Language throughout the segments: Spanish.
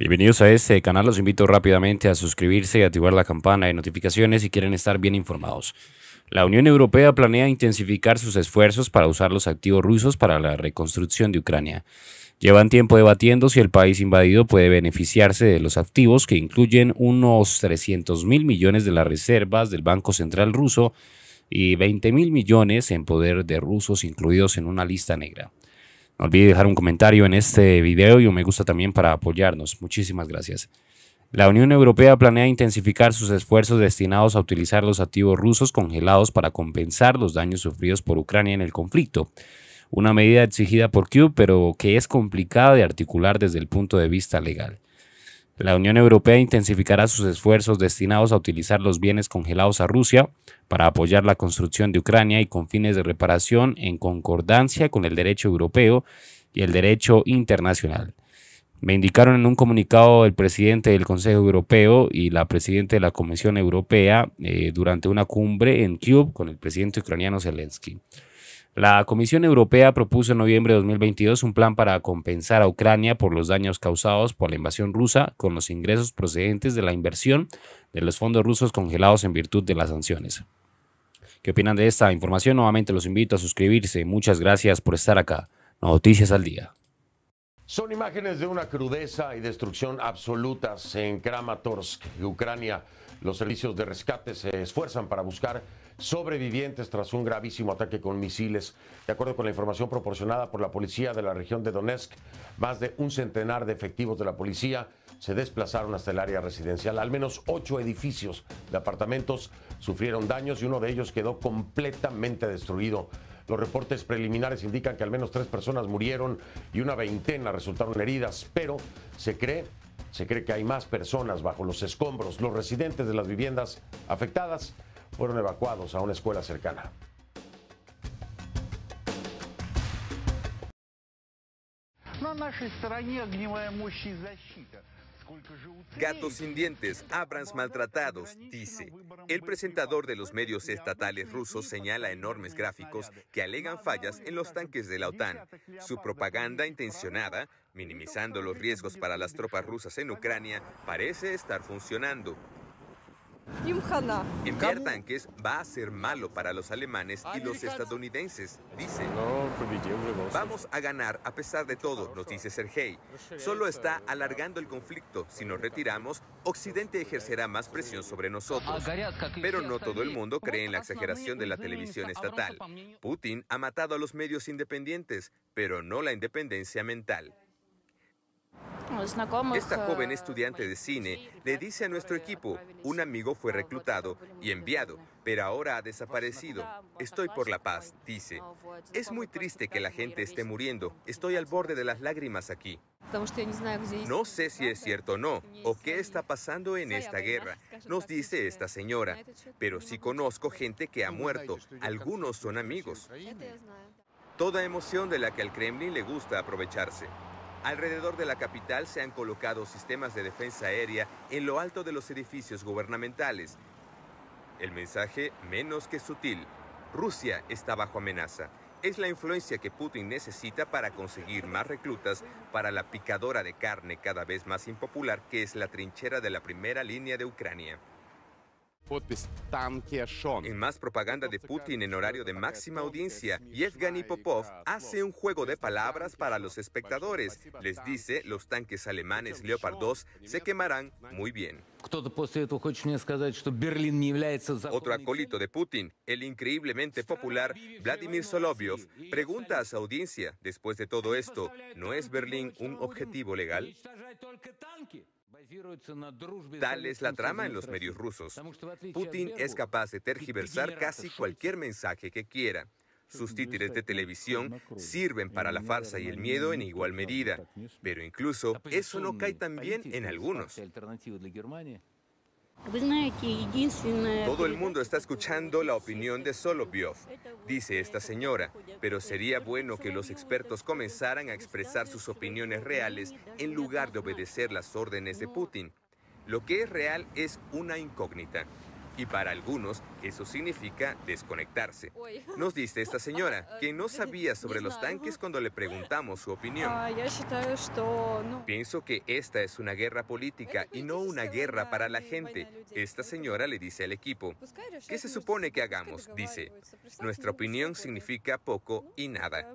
Bienvenidos a este canal, los invito rápidamente a suscribirse y activar la campana de notificaciones si quieren estar bien informados. La Unión Europea planea intensificar sus esfuerzos para usar los activos rusos para la reconstrucción de Ucrania. Llevan tiempo debatiendo si el país invadido puede beneficiarse de los activos que incluyen unos 300 mil millones de las reservas del Banco Central ruso y 20 mil millones en poder de rusos incluidos en una lista negra. No olvide dejar un comentario en este video y un me gusta también para apoyarnos. Muchísimas gracias. La Unión Europea planea intensificar sus esfuerzos destinados a utilizar los activos rusos congelados para compensar los daños sufridos por Ucrania en el conflicto. Una medida exigida por Q pero que es complicada de articular desde el punto de vista legal. La Unión Europea intensificará sus esfuerzos destinados a utilizar los bienes congelados a Rusia para apoyar la construcción de Ucrania y con fines de reparación en concordancia con el derecho europeo y el derecho internacional. Me indicaron en un comunicado el presidente del Consejo Europeo y la presidenta de la Comisión Europea eh, durante una cumbre en Kiev con el presidente ucraniano Zelensky. La Comisión Europea propuso en noviembre de 2022 un plan para compensar a Ucrania por los daños causados por la invasión rusa con los ingresos procedentes de la inversión de los fondos rusos congelados en virtud de las sanciones. ¿Qué opinan de esta información? Nuevamente los invito a suscribirse. Muchas gracias por estar acá. Noticias al día. Son imágenes de una crudeza y destrucción absolutas en Kramatorsk, Ucrania. Los servicios de rescate se esfuerzan para buscar sobrevivientes tras un gravísimo ataque con misiles. De acuerdo con la información proporcionada por la policía de la región de Donetsk, más de un centenar de efectivos de la policía se desplazaron hasta el área residencial. Al menos ocho edificios de apartamentos sufrieron daños y uno de ellos quedó completamente destruido. Los reportes preliminares indican que al menos tres personas murieron y una veintena resultaron heridas, pero se cree, se cree que hay más personas bajo los escombros. Los residentes de las viviendas afectadas fueron evacuados a una escuela cercana. Gatos sin dientes, Abrams maltratados, dice. El presentador de los medios estatales rusos señala enormes gráficos que alegan fallas en los tanques de la OTAN. Su propaganda intencionada, minimizando los riesgos para las tropas rusas en Ucrania, parece estar funcionando. Enviar tanques va a ser malo para los alemanes y los estadounidenses, dice. Vamos a ganar a pesar de todo, nos dice Sergei. Solo está alargando el conflicto. Si nos retiramos, Occidente ejercerá más presión sobre nosotros. Pero no todo el mundo cree en la exageración de la televisión estatal. Putin ha matado a los medios independientes, pero no la independencia mental. Esta joven estudiante de cine le dice a nuestro equipo, un amigo fue reclutado y enviado, pero ahora ha desaparecido. Estoy por la paz, dice. Es muy triste que la gente esté muriendo. Estoy al borde de las lágrimas aquí. No sé si es cierto o no, o qué está pasando en esta guerra, nos dice esta señora, pero sí conozco gente que ha muerto, algunos son amigos. Toda emoción de la que al Kremlin le gusta aprovecharse. Alrededor de la capital se han colocado sistemas de defensa aérea en lo alto de los edificios gubernamentales. El mensaje menos que sutil. Rusia está bajo amenaza. Es la influencia que Putin necesita para conseguir más reclutas para la picadora de carne cada vez más impopular que es la trinchera de la primera línea de Ucrania. En más propaganda de Putin en horario de máxima audiencia, Yevgeny Popov hace un juego de palabras para los espectadores. Les dice, los tanques alemanes Leopard 2 se quemarán muy bien. Otro acólito de Putin, el increíblemente popular Vladimir Solovyov, pregunta a su audiencia, después de todo esto, ¿no es Berlín un objetivo legal? Tal es la trama en los medios rusos. Putin es capaz de tergiversar casi cualquier mensaje que quiera. Sus títeres de televisión sirven para la farsa y el miedo en igual medida, pero incluso eso no cae tan bien en algunos. Pues eh, Todo el pues, mundo está escuchando la opinión de Solovyov, dice esta señora, pero sería bueno que los expertos comenzaran a expresar sus opiniones reales en lugar de obedecer las órdenes de Putin. Lo que es real es una incógnita y para algunos eso significa desconectarse. Nos dice esta señora que no sabía sobre los tanques cuando le preguntamos su opinión. Pienso que esta es una guerra política y no una guerra para la gente. Esta señora le dice al equipo, pues ¿qué se supone que hagamos? Dice, pues, nuestra opinión significa poco y nada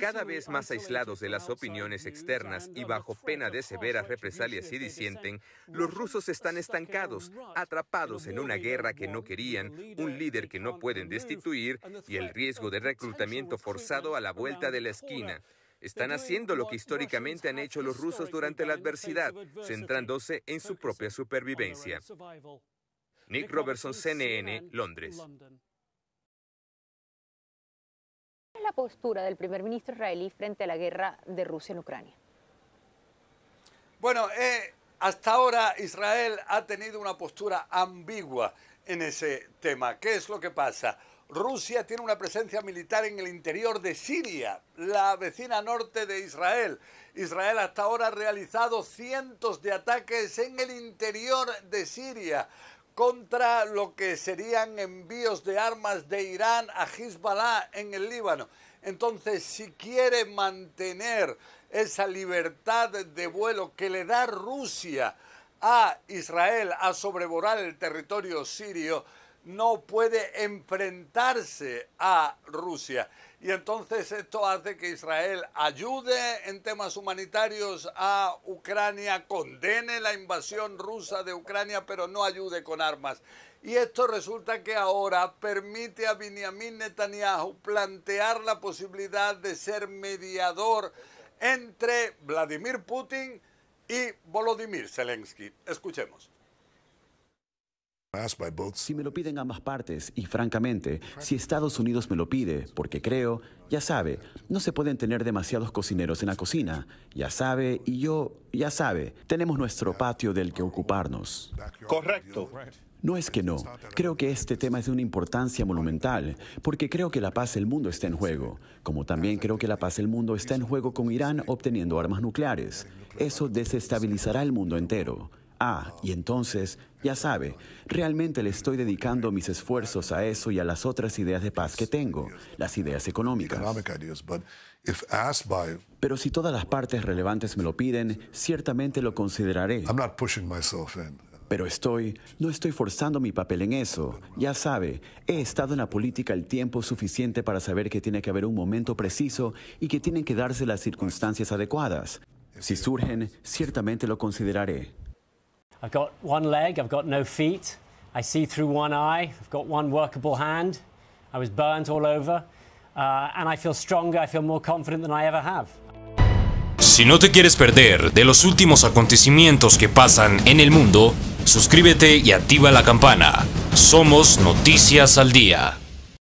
cada vez más aislados de las opiniones externas y bajo pena de severas represalias y disienten, los rusos están estancados, atrapados en una guerra que no querían, un líder que no pueden destituir y el riesgo de reclutamiento forzado a la vuelta de la esquina. Están haciendo lo que históricamente han hecho los rusos durante la adversidad, centrándose en su propia supervivencia. Nick Robertson, CNN, Londres la postura del primer ministro israelí frente a la guerra de Rusia en Ucrania? Bueno, eh, hasta ahora Israel ha tenido una postura ambigua en ese tema. ¿Qué es lo que pasa? Rusia tiene una presencia militar en el interior de Siria, la vecina norte de Israel. Israel hasta ahora ha realizado cientos de ataques en el interior de Siria contra lo que serían envíos de armas de Irán a Hezbollah en el Líbano. Entonces, si quiere mantener esa libertad de vuelo que le da Rusia a Israel a sobrevolar el territorio sirio, no puede enfrentarse a Rusia. Y entonces esto hace que Israel ayude en temas humanitarios a Ucrania, condene la invasión rusa de Ucrania, pero no ayude con armas. Y esto resulta que ahora permite a Benjamin Netanyahu plantear la posibilidad de ser mediador entre Vladimir Putin y Volodymyr Zelensky. Escuchemos. Si me lo piden ambas partes, y francamente, si Estados Unidos me lo pide, porque creo, ya sabe, no se pueden tener demasiados cocineros en la cocina, ya sabe, y yo, ya sabe, tenemos nuestro patio del que ocuparnos. Correcto. No es que no, creo que este tema es de una importancia monumental, porque creo que la paz del mundo está en juego, como también creo que la paz del mundo está en juego con Irán obteniendo armas nucleares. Eso desestabilizará el mundo entero. Ah, y entonces, ya sabe, realmente le estoy dedicando mis esfuerzos a eso y a las otras ideas de paz que tengo, las ideas económicas. Pero si todas las partes relevantes me lo piden, ciertamente lo consideraré. Pero estoy, no estoy forzando mi papel en eso. Ya sabe, he estado en la política el tiempo suficiente para saber que tiene que haber un momento preciso y que tienen que darse las circunstancias adecuadas. Si surgen, ciertamente lo consideraré. I've got one leg, I've got no feet, I see through one eye, I've got one workable hand, I was burnt all over, uh, and I feel stronger, I feel more confident than I ever have. Si no te quieres perder de los últimos acontecimientos que pasan en el mundo, suscríbete y activa la campana. Somos Noticias al Día.